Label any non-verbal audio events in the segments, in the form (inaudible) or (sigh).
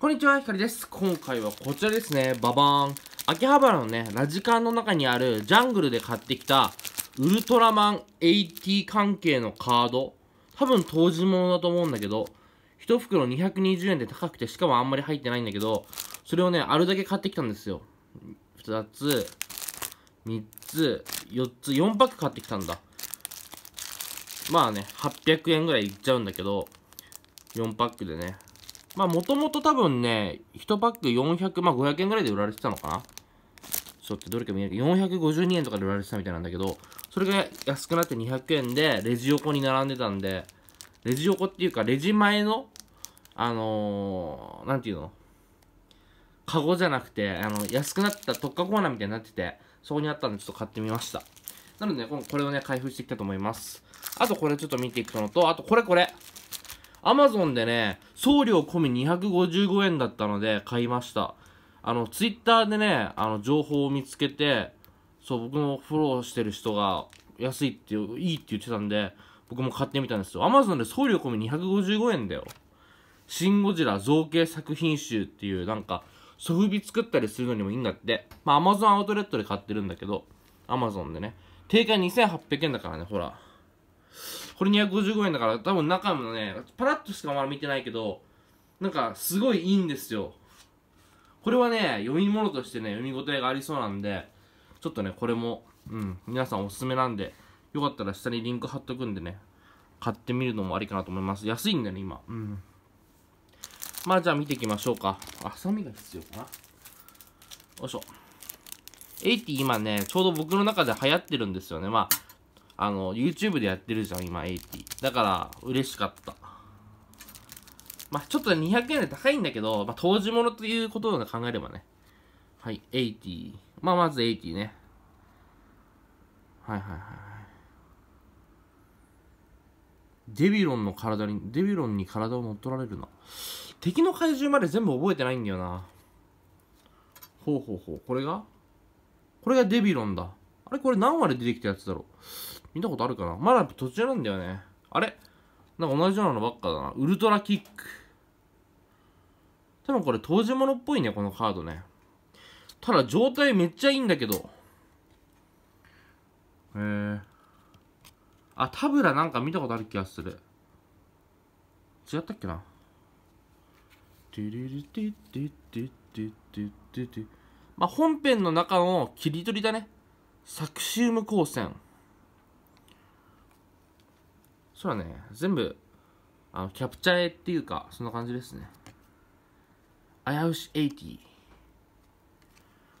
こんにちは、ひかりです。今回はこちらですね、ババーン。秋葉原のね、ラジカンの中にあるジャングルで買ってきたウルトラマン AT 関係のカード。多分当時物だと思うんだけど、1袋220円で高くて、しかもあんまり入ってないんだけど、それをね、あるだけ買ってきたんですよ。2つ、3つ、4つ、4パック買ってきたんだ。まあね、800円ぐらいいっちゃうんだけど、4パックでね、まあ、もともと多分ね、1パック400、まあ、500円ぐらいで売られてたのかなちょっとどれか見えない452円とかで売られてたみたいなんだけど、それが安くなって200円で、レジ横に並んでたんで、レジ横っていうか、レジ前の、あのー、なんていうのカゴじゃなくて、あの、安くなった特化コーナーみたいになってて、そこにあったんでちょっと買ってみました。なので、ね、これをね、開封していきたいと思います。あとこれちょっと見ていくのと、あとこれこれアマゾンでね、送料込み255円だったので買いました。あの、ツイッターでね、あの、情報を見つけて、そう、僕のフォローしてる人が、安いって、いいって言ってたんで、僕も買ってみたんですよ。アマゾンで送料込み255円だよ。シン・ゴジラ造形作品集っていう、なんか、ソフビ作ったりするのにもいいんだって。まあ、アマゾンアウトレットで買ってるんだけど、アマゾンでね。定価2800円だからね、ほら。これ255円だから多分中もねパラッとしかまだ見てないけどなんかすごいいいんですよこれはね読み物としてね読み応えがありそうなんでちょっとねこれもうん皆さんおすすめなんでよかったら下にリンク貼っとくんでね買ってみるのもありかなと思います安いんだよね今うんまあじゃあ見ていきましょうかあさみが必要かなよいしょエイティ今ねちょうど僕の中で流行ってるんですよねまああの、YouTube でやってるじゃん、今、ティ、だから、嬉しかった。まあ、ちょっと200円で高いんだけど、まあ、当時物ということを考えればね。はい、80。まあ、まずティね。はいはいはい。デビロンの体に、デビロンに体を乗っ取られるな。敵の怪獣まで全部覚えてないんだよな。ほうほうほう。これがこれがデビロンだ。あれこれ何話で出てきたやつだろう見たことあるかなまだ途中なんだよね。あれなんか同じようなのばっかだな。ウルトラキック。でもこれ当時物っぽいね、このカードね。ただ状態めっちゃいいんだけど。へえー。あ、タブラなんか見たことある気がする。違ったっけな。まあ、本編の中の切り取りだね。サクシウム光線。そうだね全部あのキャプチャーっていうかそんな感じですね危うし80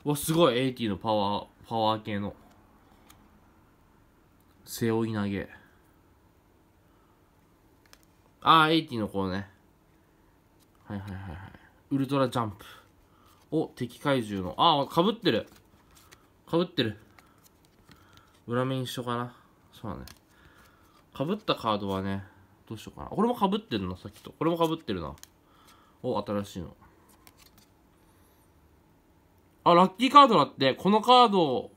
わすごい80のパワーパワー系の背負い投げああ80のこうねはいはいはいはいウルトラジャンプお敵怪獣のああかぶってるかぶってる裏面一緒かなそうだねかぶったカードはね、どうしようかな。これもかぶってるな、さっきと。これもかぶってるな。お、新しいの。あ、ラッキーカードだって、このカードを、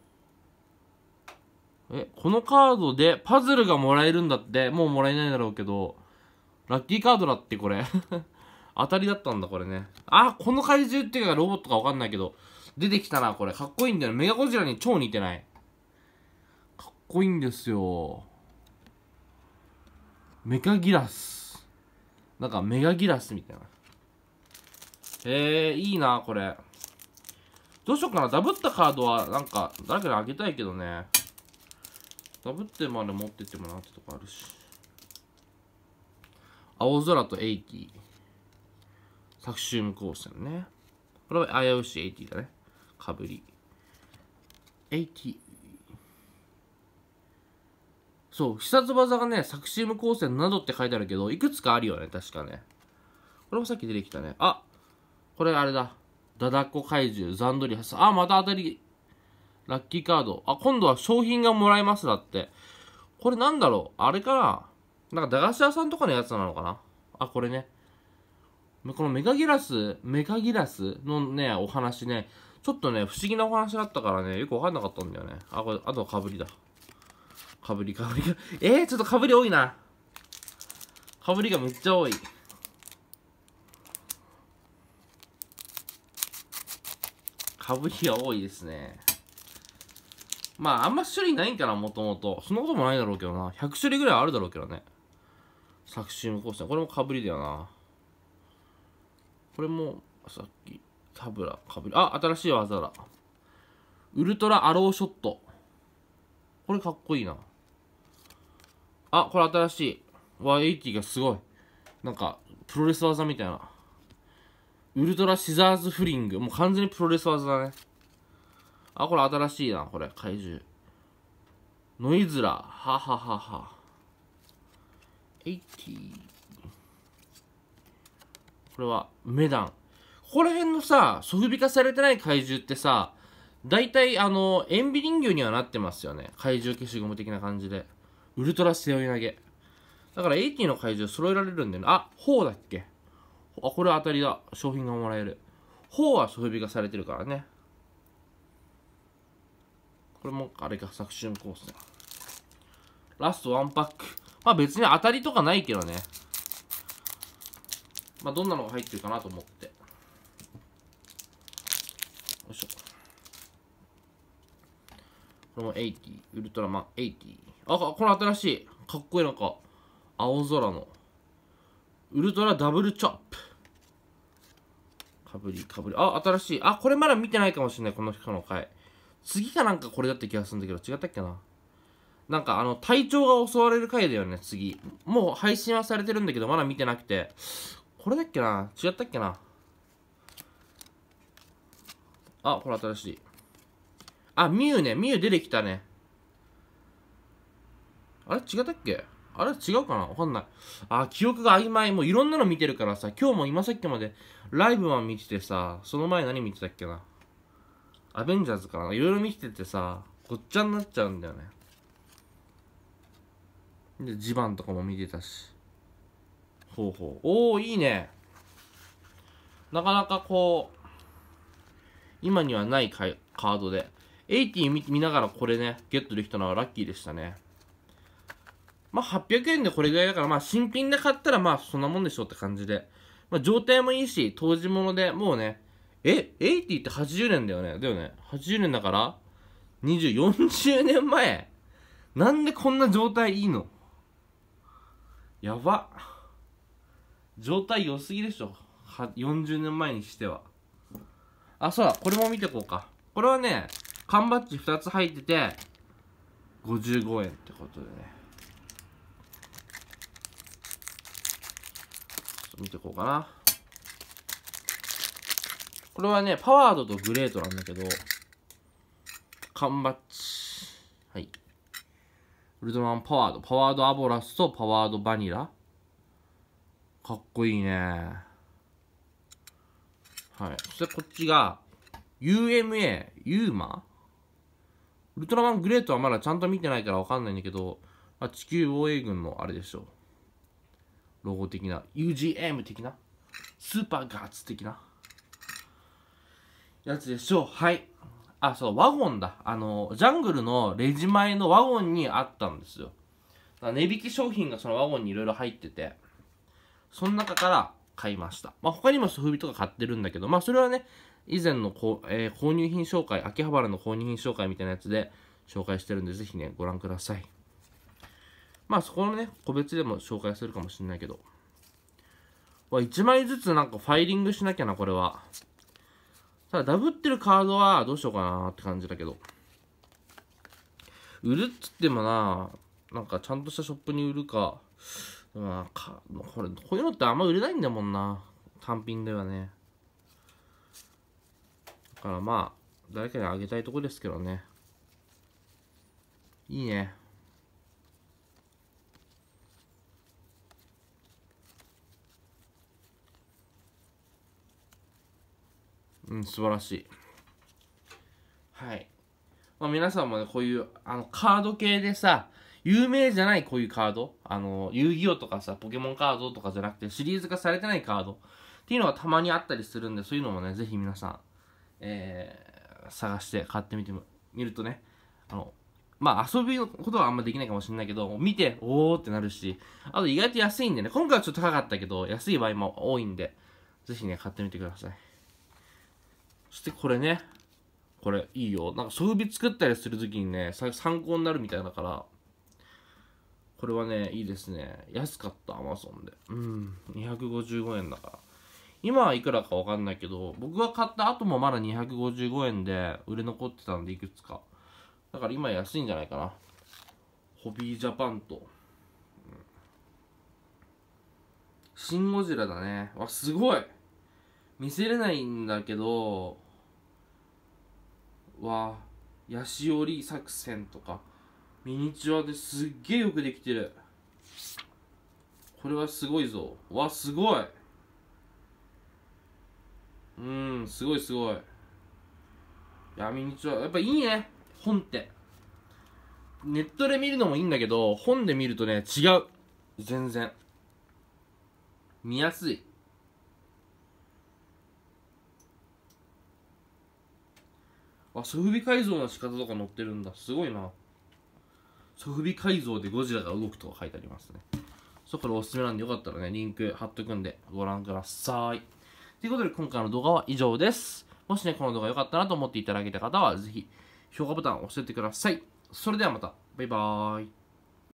え、このカードでパズルがもらえるんだって、もうもらえないだろうけど、ラッキーカードだってこれ (laughs) 当たりだったんだ、これね。あ、この怪獣っていうかロボットかわかんないけど、出てきたな、これ。かっこいいんだよ。メガゴジラに超似てない。かっこいいんですよ。メカギラス。なんかメガギラスみたいな。へえー、いいな、これ。どうしようかな。ダブったカードは、なんか、誰かにあげたいけどね。ダブってまで持ってってもなってとこあるし。青空とエイティ。タクシウム光線ね。これは危うしエイティだね。かぶり。エイティ。そう、必殺技がね、作詞無光線などって書いてあるけど、いくつかあるよね、確かね。これもさっき出てきたね。あこれあれだ。ダダコ怪獣、ザンドリハス。あ、また当たり。ラッキーカード。あ、今度は商品がもらえます、だって。これなんだろうあれかななんか駄菓子屋さんとかのやつなのかなあ、これね。このメガギラス、メガギラスのね、お話ね、ちょっとね、不思議なお話だったからね、よくわかんなかったんだよね。あ、これ、あとはかぶりだ。かぶりかぶりえー、ちょっとかぶり多いな。かぶりがめっちゃ多い。かぶりが多いですね。まあ、あんま種類ないんかな、もともと。そんなこともないだろうけどな。100種類ぐらいあるだろうけどね。作詞スターこれもかぶりだよな。これも、さっき、タブラ、かぶり。あ、新しい技だ。ウルトラアローショット。これかっこいいな。あ、これ新しい。エイティがすごい。なんか、プロレス技みたいな。ウルトラシザーズフリング。もう完全にプロレス技だね。あ、これ新しいな、これ。怪獣。ノイズラ。はははは。ティ。これは、メダン。ここら辺のさ、ソフビ化されてない怪獣ってさ、大体、あの、塩ビ人形にはなってますよね。怪獣消しゴム的な感じで。ウルトラ背負い投げ。だから AT の怪獣揃えられるんだよな、あ、ほうだっけあ、これ当たりだ。商品がもらえる。ほうは装備がされてるからね。これも、あれか、作春コースラストワンパック。まあ別に当たりとかないけどね。まあどんなのが入ってるかなと思って。よいしょ。これも80。ウルトラマン80。あ、この新しい。かっこいいなんか、青空の。ウルトラダブルチョップ。かぶりかぶり。あ、新しい。あ、これまだ見てないかもしれない。この人の回。次がなんかこれだった気がするんだけど、違ったっけな。なんかあの、体調が襲われる回だよね、次。もう配信はされてるんだけど、まだ見てなくて。これだっけな違ったっけなあ、これ新しい。あ、ミュウね。ミュウ出てきたね。あれ違ったっけあれ違うかなわかんない。あ、記憶が曖昧。もういろんなの見てるからさ、今日も今さっきまでライブマン見ててさ、その前何見てたっけなアベンジャーズかないろいろ見ててさ、ごっちゃになっちゃうんだよね。で、地盤とかも見てたし。ほうほう。おー、いいね。なかなかこう、今にはないカードで。イテ見見ながらこれね、ゲットできたのはラッキーでしたね。まあ、800円でこれぐらいだから、まあ、新品で買ったら、まあ、そんなもんでしょって感じで。まあ、状態もいいし、当時物で、もうね、え、80って80年だよね。だよね。80年だから、20、40年前。なんでこんな状態いいのやば。状態良すぎでしょ。40年前にしては。あ、そうだ。これも見てこうか。これはね、缶バッジ2つ入ってて、55円ってことでね。と見てこうかな。これはね、パワードとグレートなんだけど、缶バッチ。はい。ウルトラマンパワード。パワードアボラスとパワードバニラ。かっこいいね。はい。そしてこっちが、UMA、ユーマウルトラマングレートはまだちゃんと見てないからわかんないんだけど、あ、地球防衛軍のあれでしょう。ロゴ的な UGM 的なスーパーガッツ的なやつでしょうはいあそうワゴンだあのジャングルのレジ前のワゴンにあったんですよ値引き商品がそのワゴンにいろいろ入っててその中から買いました、まあ、他にもソフビとか買ってるんだけどまあそれはね以前のこ、えー、購入品紹介秋葉原の購入品紹介みたいなやつで紹介してるんでぜひねご覧くださいまあそこのね、個別でも紹介するかもしれないけど。わ、1枚ずつなんかファイリングしなきゃな、これは。ただ、ダブってるカードはどうしようかなって感じだけど。売るっつってもな、なんかちゃんとしたショップに売るか。まあ、かこれ、こういうのってあんま売れないんだもんな。単品ではね。だからまあ、誰かにあげたいとこですけどね。いいね。ん素晴らしいはい、まあ、皆さんもねこういうあのカード系でさ有名じゃないこういうカードあの遊戯王とかさポケモンカードとかじゃなくてシリーズ化されてないカードっていうのがたまにあったりするんでそういうのもねぜひ皆さん、えー、探して買ってみてみるとねあのまあ遊びのことはあんまできないかもしれないけど、見て、おーってなるし、あと意外と安いんでね、今回はちょっと高かったけど、安い場合も多いんで、ぜひね、買ってみてください。そしてこれね。これいいよ。なんか装備作ったりするときにね、参考になるみたいだから。これはね、いいですね。安かった、アマゾンで。うん。255円だから。今はいくらかわかんないけど、僕が買った後もまだ255円で売れ残ってたんで、いくつか。だから今安いんじゃないかな。ホビージャパンと。うん、シン・ゴジラだね。わ、すごい見せれないんだけど、はヤシオり作戦とかミニチュアですっげえよくできてるこれはすごいぞわすごいうんすごいすごいいやミニチュアやっぱいいね本ってネットで見るのもいいんだけど本で見るとね違う全然見やすいあソフビ改造の仕方とか載ってるんだすごいなソフビ改造でゴジラが動くと書いてありますねそこでおすすめなんでよかったらねリンク貼っとくんでご覧くださいということで今回の動画は以上ですもしねこの動画良かったなと思っていただけた方はぜひ評価ボタンを押してってくださいそれではまたバイバーイ